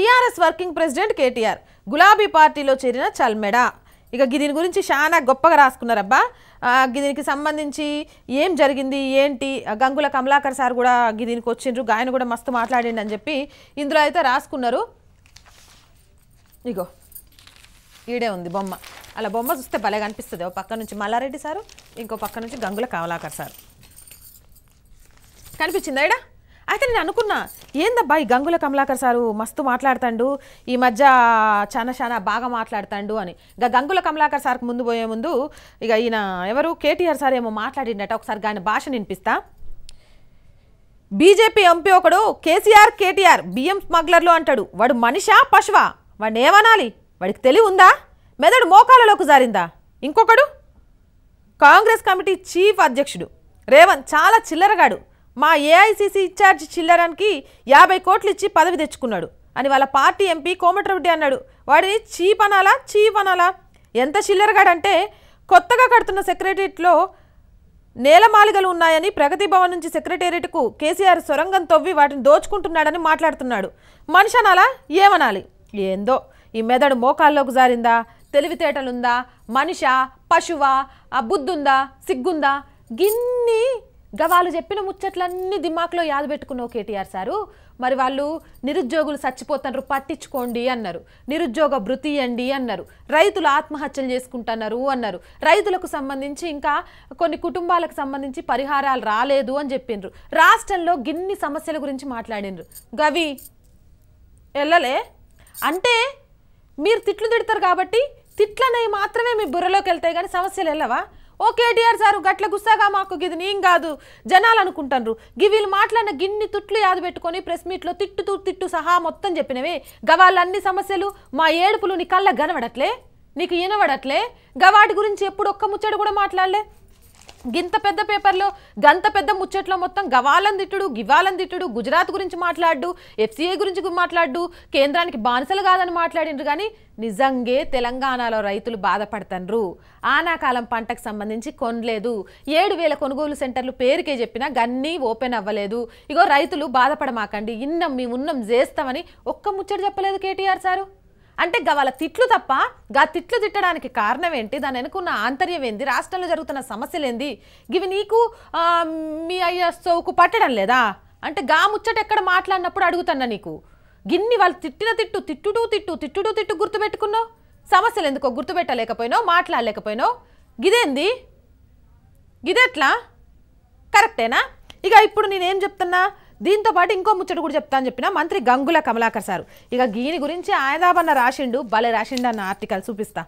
TRS working president KTR గులాబీ పార్టీలో చేరిన చల్మెడ ఇక దీని గురించి చాలా గొప్పగా రాసుకున్నారబ్బా దీనికి సంబంధించి ఏం జరిగింది ఏంటి గంగుల కమలాకర్ సార్ కూడా దీనికి వచ్చిండ్రు గాయన కూడా మస్తు మాట్లాడిండి అని చెప్పి ఇందులో అయితే రాసుకున్నారు ఇగో ఈడే ఉంది బొమ్మ అలా బొమ్మ చూస్తే భలే కనిపిస్తుంది ఒక పక్క నుంచి మల్లారెడ్డి సారు ఇంకో పక్క నుంచి గంగుల కమలాకర్ సారు కనిపించిందా ఇడా అయితే నేను అనుకున్నా ఏందబ్బా ఈ గంగుల కమలాకర్ సారు మస్తు మాట్లాడతాడు ఈ మధ్య చాలా చాలా బాగా మాట్లాడతాడు అని ఇక గంగుల కమలాకర్ సార్కి ముందు పోయే ముందు ఇక ఈయన ఎవరు కేటీఆర్ సార్ ఏమో మాట్లాడిండట ఒకసారి ఆయన భాష వినిపిస్తా బీజేపీ ఎంపీ ఒకడు కేసీఆర్ కేటీఆర్ బియ్యం స్మగ్లర్లు అంటాడు వాడు మనిషా పశువా వాడిని ఏమనాలి వాడికి తెలివి ఉందా మెదడు మోకాలలోకి జారిందా ఇంకొకడు కాంగ్రెస్ కమిటీ చీఫ్ అధ్యక్షుడు రేవంత్ చాలా చిల్లరగాడు మా ఏఐసీసీ ఇన్ఛార్జ్ చిల్లరానికి యాభై కోట్లు ఇచ్చి పదవి తెచ్చుకున్నాడు అని వాళ్ళ పార్టీ ఎంపీ కోమటిరెడ్డి అన్నాడు వాడిని చీప్ అనాలా చీప్ అనాలా ఎంత చిల్లరగాడంటే కొత్తగా కడుతున్న సెక్రటరియట్లో నేలమాలిగలు ఉన్నాయని ప్రగతి భవన్ నుంచి సెక్రటేరియట్కు కేసీఆర్ సొరంగం తవ్వి వాటిని దోచుకుంటున్నాడని మాట్లాడుతున్నాడు మనిషి అనాలా ఏమనాలి ఏందో ఈ మెదడు మోకాల్లోకి జారిందా తెలివితేటలుందా మనిషా పశువా ఆ బుద్ధుందా సిగ్గుందా గిన్ని ఇంకా వాళ్ళు చెప్పిన ముచ్చట్లన్నీ దిమాక్లో యాద పెట్టుకున్న కేటీఆర్ సారు మరి వాళ్ళు నిరుద్యోగులు చచ్చిపోతున్నారు పట్టించుకోండి అన్నారు నిరుద్యోగ భృతి అండి అన్నారు రైతులు ఆత్మహత్యలు చేసుకుంటున్నారు అన్నారు రైతులకు సంబంధించి ఇంకా కొన్ని కుటుంబాలకు సంబంధించి పరిహారాలు రాలేదు అని చెప్పిండ్రు రాష్ట్రంలో గిన్ని సమస్యల గురించి మాట్లాడినరు గవి వెళ్ళలే అంటే మీరు తిట్లు తిడతారు కాబట్టి తిట్లనేవి మాత్రమే మీ బుర్రలోకి వెళ్తాయి కానీ సమస్యలు వెళ్ళవా ఓ కేటీఆర్ సారు గట్ల గుస్సాగా మాకు గిది నేను కాదు జనాలు అనుకుంటారు గివీలు మాట్లాడిన గిన్ని తుట్లు యాదు పెట్టుకొని ప్రెస్ మీట్లో తిట్టుతూ తిట్టు సహా మొత్తం చెప్పినవే గవాళ్ళన్ని సమస్యలు మా ఏడుపులు నీ కళ్ళ గనవడట్లే నీకు వినవడట్లే గవాటి గురించి ఎప్పుడు ఒక్క ముచ్చడు కూడా మాట్లాడలే గింత పెద్ద పేపర్లో గంత పెద్ద ముచ్చట్లో మొత్తం గవాలందిట్టుడు గివాలందిట్టుడు గుజరాత్ గురించి మాట్లాడు ఎఫ్సీఏ గురించి మాట్లాడు కేంద్రానికి బానిసలు కాదని మాట్లాడిండ్రు కానీ నిజంగే తెలంగాణలో రైతులు బాధపడతాన్రు ఆనాకాలం పంటకు సంబంధించి కొనలేదు ఏడు వేల కొనుగోలు సెంటర్లు పేరుకే చెప్పినా గన్నీ ఓపెన్ అవ్వలేదు ఇగో రైతులు బాధపడమాకండి ఇన్నం మేము ఉన్నం చేస్తామని ఒక్క ముచ్చట చెప్పలేదు కేటీఆర్ సారు అంటే వాళ్ళ తిట్లు తప్ప గా తిట్లు తిట్టడానికి కారణం ఏంటి దాని వెనుకున్న ఆంతర్యం ఏంది రాష్ట్రంలో జరుగుతున్న సమస్యలు ఏంది ఇవి నీకు మీ అయ్య సోకు పట్టడం లేదా అంటే గా ముచ్చట ఎక్కడ మాట్లాడినప్పుడు అడుగుతున్నా నీకు గిన్ని వాళ్ళు తిట్టిన తిట్టు తిట్టుడు తిట్టు తిట్టుడు తిట్టు గుర్తుపెట్టుకున్నావు సమస్యలు ఎందుకో గుర్తుపెట్టలేకపోయినావు మాట్లాడలేకపోయినావు గిదేంది గిదెట్లా కరెక్టేనా ఇక ఇప్పుడు నేనేం చెప్తున్నా దీంతో పాటు ఇంకో ముచ్చట కూడా చెప్తాను చెప్పిన మంత్రి గంగుల కమలాకర్ సారు ఇక గీని గురించి ఆయదాబన్న రాసిండు బలే రాసిండు అన్న ఆర్టికల్ చూపిస్తా